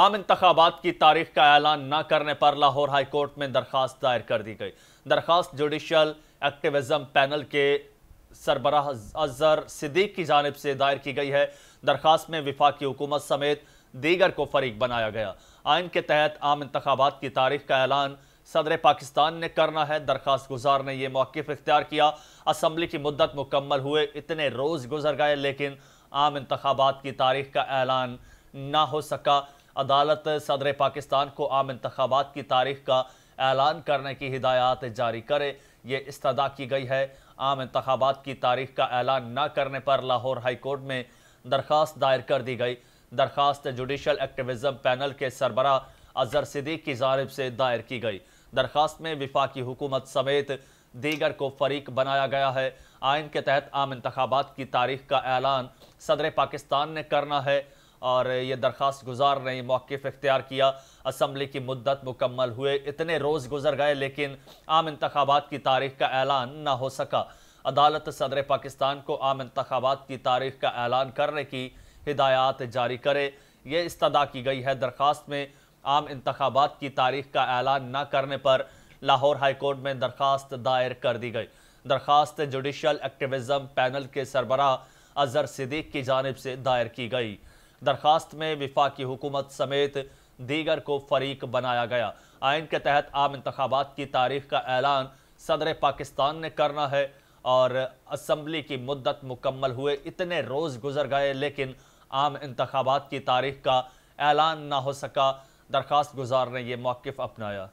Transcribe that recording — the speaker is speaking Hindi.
आम इंतबात की तारीख का ऐलान न करने पर लाहौर हाईकोर्ट में दरख्वास्त दायर कर दी गई दरख्वास्त जुडिशल एक्टिविज़म पैनल के सरबराह अजहर सिद्दीक की जानब से दायर की गई है दरख्वास्त में विफाक हुकूमत समेत दीगर को फरीक बनाया गया आइन के तहत आम इंतबात की तारीख का ऐलान सदर पाकिस्तान ने करना है दरख्वास्त गुजार ने यह मौकफ़ इख्तियार किया असम्बली की मुद्दत मुकम्मल हुए इतने रोज़ गुजर गए लेकिन आम इंतबात की तारीख का ऐलान ना हो सका अदालत सदर पाकिस्तान को आम इंतबात की तारीख का ऐलान करने की हिदायत जारी करे ये इस्तः की गई है आम इंतबात की तारीख का ऐलान न करने पर लाहौर हाईकोर्ट में दरख्वास्त दायर कर दी गई दरख्वास्त जुडिशल एक्टिविज़म पैनल के सरबरा अजहर सिद्दीक की जानब से दायर की गई दरख्वास्त में विफाकी हुकूमत समेत दीगर को फरीक बनाया गया है आयन के तहत आम इंतबात की तारीख का ऐलान सदर पाकिस्तान ने करना है और ये दरख्वास्त गुजार ने मौकफ इख्तियार किया असम्बली की मुद्दत मुकम्मल हुए इतने रोज़ गुजर गए लेकिन आम इंतबात की तारीख का ऐलान ना हो सका अदालत सदर पाकिस्तान को आम इंतबात की तारीख का ऐलान करने की हिदायत जारी करे ये इस्तदा की गई है दरख्वास्त में आम इंतबात की तारीख का ऐलान ना करने पर लाहौर हाईकोर्ट में दरख्वास्त दायर कर दी गई दरख्वास्त जुडिशल एक्टिविज़म पैनल के सरबरा अजहर सिद्दीक की जानब से दायर की गई दरखास्त में विफाकी हुकूमत समेत दीगर को फरीक बनाया गया आइन के तहत आम इंतबात की तारीख का ऐलान सदर पाकिस्तान ने करना है और असम्बली की मुद्दत मुकम्मल हुए इतने रोज़ गुजर गए लेकिन आम इंतबात की तारीख का ऐलान ना हो सका दरखास्त गुजार ने यह मौक़ अपनाया